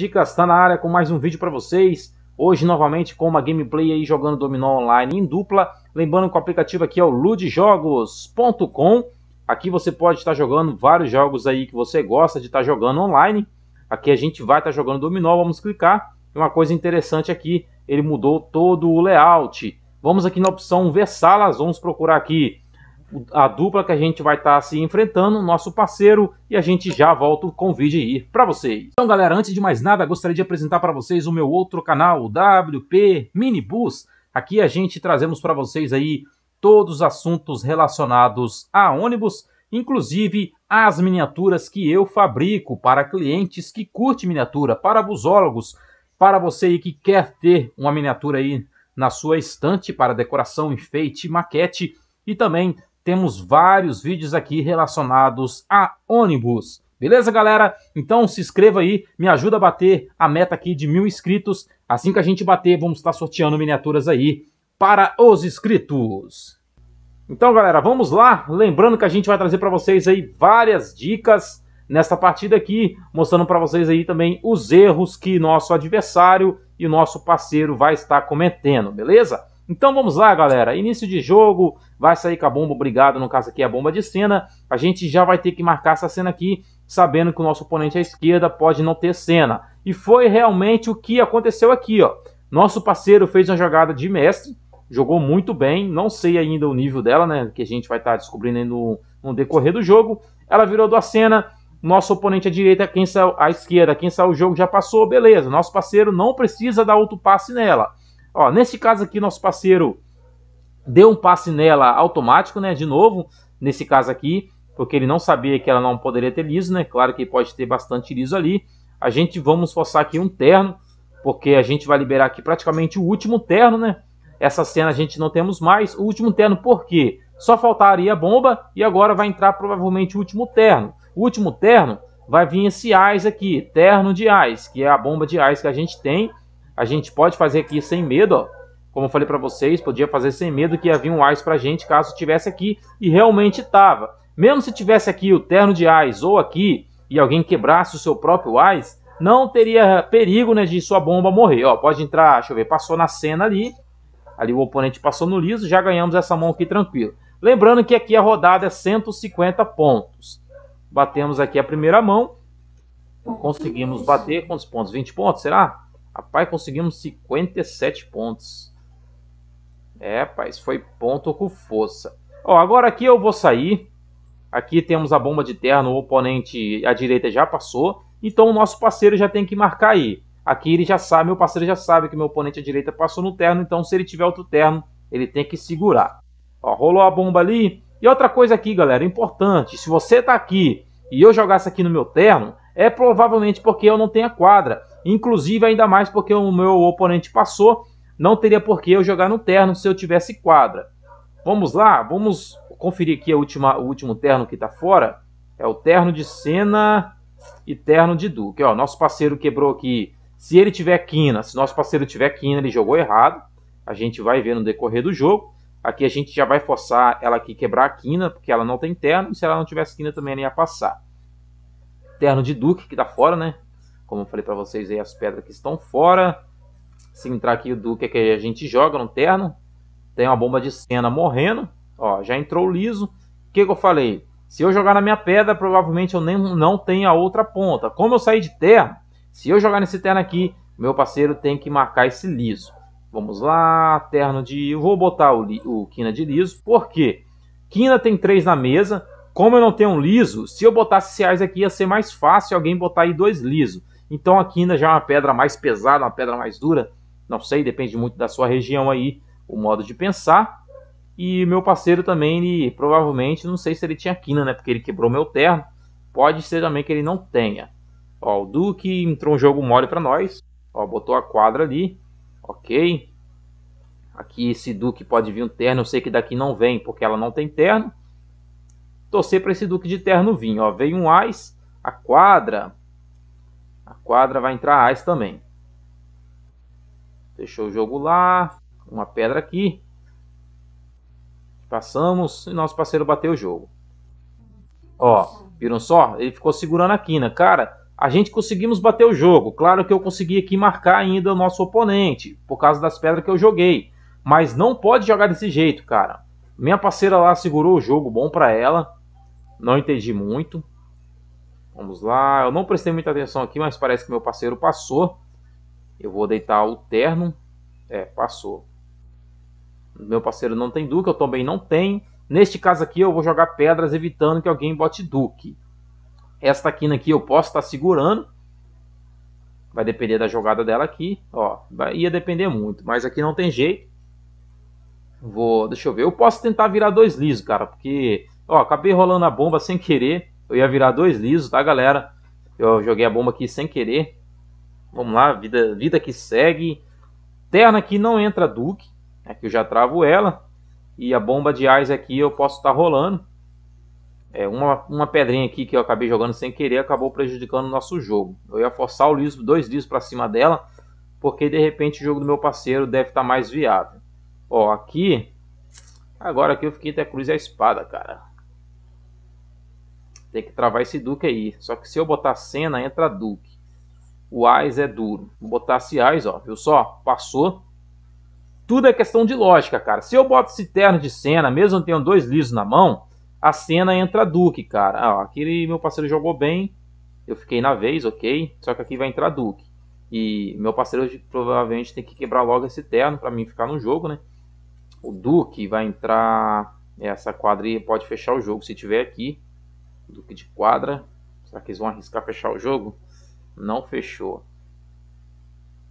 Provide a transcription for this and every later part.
Dicas está na área com mais um vídeo para vocês. Hoje novamente com uma gameplay aí jogando dominó online em dupla. Lembrando que o aplicativo aqui é o ludjogos.com. Aqui você pode estar jogando vários jogos aí que você gosta de estar jogando online. Aqui a gente vai estar jogando dominó, vamos clicar. E uma coisa interessante aqui, ele mudou todo o layout. Vamos aqui na opção ver salas, vamos procurar aqui a dupla que a gente vai estar tá se enfrentando, nosso parceiro, e a gente já volta com o vídeo aí para vocês. Então galera, antes de mais nada, gostaria de apresentar para vocês o meu outro canal, o WP Minibus. Aqui a gente trazemos para vocês aí todos os assuntos relacionados a ônibus, inclusive as miniaturas que eu fabrico para clientes que curtem miniatura, para busólogos, para você aí que quer ter uma miniatura aí na sua estante para decoração, enfeite, maquete e também temos vários vídeos aqui relacionados a ônibus. Beleza, galera? Então se inscreva aí, me ajuda a bater a meta aqui de mil inscritos. Assim que a gente bater, vamos estar sorteando miniaturas aí para os inscritos. Então, galera, vamos lá. Lembrando que a gente vai trazer para vocês aí várias dicas nesta partida aqui, mostrando para vocês aí também os erros que nosso adversário e nosso parceiro vai estar cometendo, beleza? Então vamos lá, galera. Início de jogo, vai sair com a bomba, obrigado, no caso aqui é a bomba de cena. A gente já vai ter que marcar essa cena aqui, sabendo que o nosso oponente à esquerda pode não ter cena. E foi realmente o que aconteceu aqui, ó. Nosso parceiro fez uma jogada de mestre, jogou muito bem, não sei ainda o nível dela, né, que a gente vai estar tá descobrindo no, no, decorrer do jogo. Ela virou do cena, nosso oponente à direita, quem saiu à esquerda, quem saiu o jogo já passou, beleza. Nosso parceiro não precisa dar outro passe nela. Ó, nesse caso aqui, nosso parceiro deu um passe nela automático, né? De novo, nesse caso aqui, porque ele não sabia que ela não poderia ter liso, né? Claro que pode ter bastante liso ali. A gente vamos forçar aqui um terno, porque a gente vai liberar aqui praticamente o último terno, né? Essa cena a gente não temos mais. O último terno por quê? Só faltaria a bomba e agora vai entrar provavelmente o último terno. O último terno vai vir esse AIS aqui, terno de AIS, que é a bomba de AIS que a gente tem. A gente pode fazer aqui sem medo, ó. Como eu falei para vocês, podia fazer sem medo que havia um AIS pra gente caso tivesse aqui e realmente tava. Mesmo se tivesse aqui o terno de AIS ou aqui e alguém quebrasse o seu próprio AIS, não teria perigo né, de sua bomba morrer. Ó, pode entrar, deixa eu ver, passou na cena ali. Ali o oponente passou no liso, já ganhamos essa mão aqui tranquilo. Lembrando que aqui a rodada é 150 pontos. Batemos aqui a primeira mão. Conseguimos bater, quantos pontos? 20 pontos, será? Rapaz, conseguimos 57 pontos. É, rapaz, foi ponto com força. Ó, agora aqui eu vou sair. Aqui temos a bomba de terra no oponente, à direita já passou. Então o nosso parceiro já tem que marcar aí. Aqui ele já sabe, meu parceiro já sabe que meu oponente à direita passou no terno. Então se ele tiver outro terno, ele tem que segurar. Ó, rolou a bomba ali. E outra coisa aqui, galera, importante. Se você tá aqui e eu jogasse aqui no meu terno, é provavelmente porque eu não tenho a quadra. Inclusive, ainda mais porque o meu oponente passou, não teria por que eu jogar no terno se eu tivesse quadra. Vamos lá, vamos conferir aqui a última, o último terno que está fora. É o terno de Senna e terno de Duque. Ó, nosso parceiro quebrou aqui. Se ele tiver quina, se nosso parceiro tiver quina, ele jogou errado. A gente vai ver no decorrer do jogo. Aqui a gente já vai forçar ela aqui quebrar a quina, porque ela não tem terno. E se ela não tivesse quina também, ela ia passar. Terno de Duque, que está fora, né? Como eu falei para vocês aí, as pedras que estão fora. Se entrar aqui o Duque, é que a gente joga no terno. Tem uma bomba de cena morrendo. Ó, já entrou liso. O que, que eu falei? Se eu jogar na minha pedra, provavelmente eu nem, não tenho a outra ponta. Como eu saí de terno, se eu jogar nesse terno aqui, meu parceiro tem que marcar esse liso. Vamos lá, terno de... Eu vou botar o, o quina de liso, porque quina tem três na mesa. Como eu não tenho um liso, se eu botasse reais aqui, ia ser mais fácil alguém botar aí dois liso. Então a quina já é uma pedra mais pesada, uma pedra mais dura. Não sei, depende muito da sua região aí, o modo de pensar. E meu parceiro também, ele, provavelmente, não sei se ele tinha quina, né? Porque ele quebrou meu terno. Pode ser também que ele não tenha. Ó, o Duque entrou um jogo mole para nós. Ó, botou a quadra ali. Ok. Aqui esse Duque pode vir um terno. Eu sei que daqui não vem, porque ela não tem terno. Torcer para esse Duque de terno vir. Ó, veio um Ás. A quadra quadra, vai entrar Ais também. Deixou o jogo lá, uma pedra aqui. Passamos e nosso parceiro bateu o jogo. Ó, viram só? Ele ficou segurando a quina. Cara, a gente conseguimos bater o jogo. Claro que eu consegui aqui marcar ainda o nosso oponente, por causa das pedras que eu joguei. Mas não pode jogar desse jeito, cara. Minha parceira lá segurou o jogo, bom pra ela. Não entendi muito. Vamos lá, eu não prestei muita atenção aqui, mas parece que meu parceiro passou. Eu vou deitar o terno. É, passou. Meu parceiro não tem duque, eu também não tenho. Neste caso aqui eu vou jogar pedras evitando que alguém bote duque. Esta quina aqui eu posso estar segurando. Vai depender da jogada dela aqui. Ó, ia depender muito, mas aqui não tem jeito. Vou, deixa eu ver. Eu posso tentar virar dois lisos, cara, porque... Ó, acabei rolando a bomba sem querer. Eu ia virar dois lisos, tá, galera? Eu joguei a bomba aqui sem querer. Vamos lá, vida, vida que segue. Terna aqui não entra Duke. Aqui né, eu já travo ela. E a bomba de ares aqui eu posso estar tá rolando. É, uma, uma pedrinha aqui que eu acabei jogando sem querer acabou prejudicando o nosso jogo. Eu ia forçar o liso, dois lisos para cima dela, porque de repente o jogo do meu parceiro deve estar tá mais viável. Ó, aqui... Agora aqui eu fiquei até cruz e a espada, cara. Tem que travar esse Duke aí. Só que se eu botar Senna, entra Duke. O Ais é duro. Vou botar esse Ais, ó. Viu só? Passou. Tudo é questão de lógica, cara. Se eu boto esse terno de Senna, mesmo tenha dois lisos na mão, a Senna entra Duke, cara. Aqui ah, ó, aquele meu parceiro jogou bem. Eu fiquei na vez, ok. Só que aqui vai entrar Duke. E meu parceiro provavelmente tem que quebrar logo esse terno para mim ficar no jogo, né? O Duke vai entrar. Essa quadrilha pode fechar o jogo se tiver aqui. Duque de quadra. Será que eles vão arriscar fechar o jogo? Não fechou.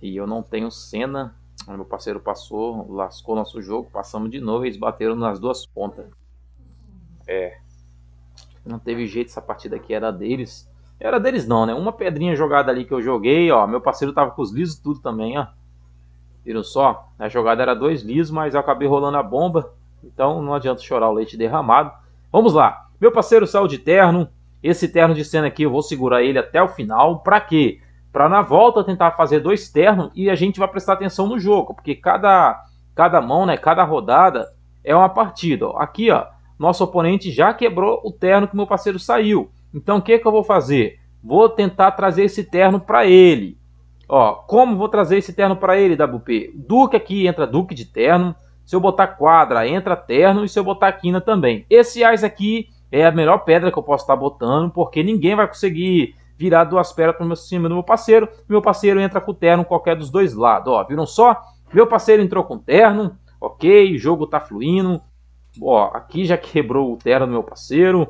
E eu não tenho cena. Meu parceiro passou, lascou nosso jogo. Passamos de novo e eles bateram nas duas pontas. É. Não teve jeito, essa partida aqui era deles. Era deles não, né? Uma pedrinha jogada ali que eu joguei, ó. Meu parceiro tava com os lisos tudo também, ó. Viram só? A jogada era dois lisos, mas eu acabei rolando a bomba. Então não adianta chorar o leite derramado. Vamos lá! Meu parceiro saiu de terno. Esse terno de cena aqui eu vou segurar ele até o final. Para quê? Para na volta tentar fazer dois ternos e a gente vai prestar atenção no jogo, porque cada cada mão, né, cada rodada é uma partida. Aqui, ó, nosso oponente já quebrou o terno que meu parceiro saiu. Então o que que eu vou fazer? Vou tentar trazer esse terno para ele. Ó, como vou trazer esse terno para ele, WP? Duque aqui entra duque de terno. Se eu botar quadra, entra terno. E se eu botar quina também. Esse ás aqui é a melhor pedra que eu posso estar botando, porque ninguém vai conseguir virar duas pedras para cima do meu parceiro. Meu parceiro entra com o terno qualquer dos dois lados, ó, viram só? Meu parceiro entrou com o terno, ok, jogo tá fluindo. Ó, aqui já quebrou o terno do meu parceiro.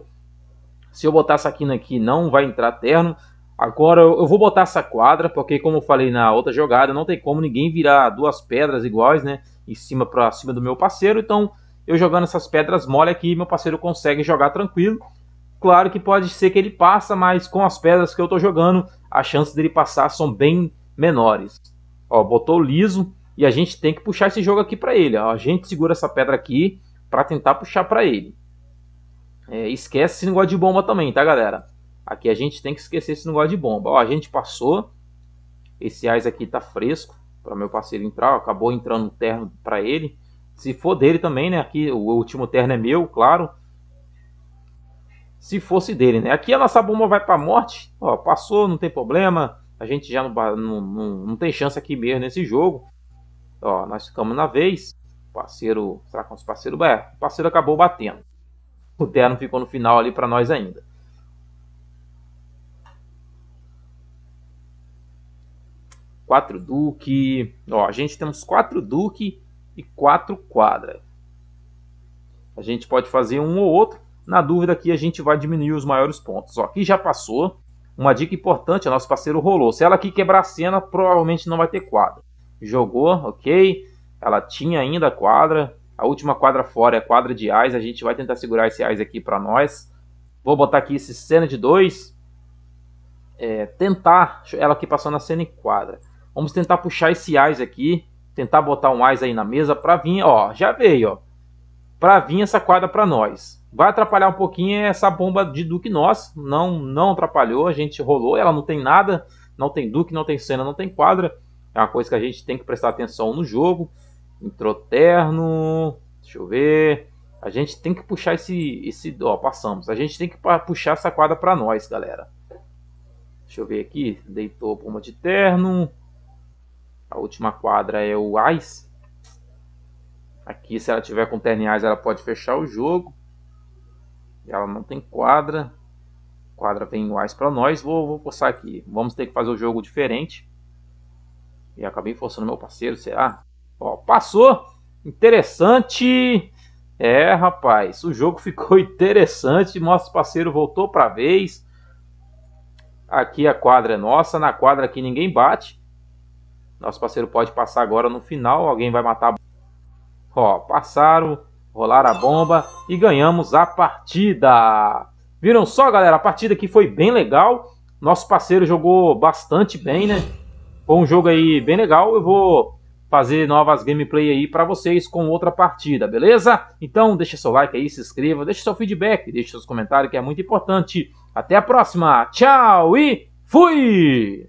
Se eu botar essa quina aqui, não vai entrar terno. Agora eu vou botar essa quadra, porque como eu falei na outra jogada, não tem como ninguém virar duas pedras iguais, né, em cima para cima do meu parceiro. Então eu jogando essas pedras mole aqui, meu parceiro consegue jogar tranquilo. Claro que pode ser que ele passa, mas com as pedras que eu estou jogando, as chances dele passar são bem menores. Ó, botou liso e a gente tem que puxar esse jogo aqui para ele. Ó, a gente segura essa pedra aqui para tentar puxar para ele. É, esquece esse negócio de bomba também, tá, galera? Aqui a gente tem que esquecer esse negócio de bomba. Ó, a gente passou. Esse ás aqui tá fresco para meu parceiro entrar. Ó, acabou entrando um terno para ele. Se for dele também, né? Aqui o último terno é meu, claro. Se fosse dele, né? Aqui a nossa bomba vai pra morte. Ó, passou, não tem problema. A gente já não, não, não, não tem chance aqui mesmo nesse jogo. Ó, nós ficamos na vez. parceiro, será que é parceiro? É, o parceiro acabou batendo. O terno ficou no final ali para nós ainda. Quatro duque. Ó, a gente temos quatro duque e quatro quadras. A gente pode fazer um ou outro. Na dúvida aqui a gente vai diminuir os maiores pontos. Ó, aqui já passou. Uma dica importante, o é nosso parceiro rolou. Se ela aqui quebrar a cena, provavelmente não vai ter quadra. Jogou, ok. Ela tinha ainda quadra. A última quadra fora é quadra de ais. A gente vai tentar segurar esse ais aqui para nós. Vou botar aqui esse cena de 2. É, tentar, ela aqui passou na cena em quadra. Vamos tentar puxar esse ais aqui tentar botar um AIS aí na mesa para vir, ó, já veio, ó, para vir essa quadra para nós. Vai atrapalhar um pouquinho essa bomba de Duke nós, não não atrapalhou, a gente rolou, ela não tem nada, não tem Duke, não tem cena, não tem quadra. É uma coisa que a gente tem que prestar atenção no jogo. Entrou terno, deixa eu ver. A gente tem que puxar esse esse, ó, passamos. A gente tem que puxar essa quadra para nós, galera. Deixa eu ver aqui, deitou a bomba de terno. A última quadra é o Ais. Aqui, se ela tiver com terniais, ela pode fechar o jogo. Ela não tem quadra. Quadra vem o Ais para nós. Vou, vou forçar aqui. Vamos ter que fazer o um jogo diferente. E acabei forçando meu parceiro, será? Ó, passou! Interessante! É, rapaz, o jogo ficou interessante. Nosso parceiro voltou para vez. Aqui a quadra é nossa. Na quadra aqui ninguém bate. Nosso parceiro pode passar agora no final. Alguém vai matar. Ó, passaram, rolaram a bomba e ganhamos a partida. Viram só, galera? A partida aqui foi bem legal. Nosso parceiro jogou bastante bem, né? Foi um jogo aí bem legal. Eu vou fazer novas gameplay aí para vocês com outra partida, beleza? Então deixa seu like aí, se inscreva, deixa seu feedback, deixa seus comentários que é muito importante. Até a próxima, tchau e fui!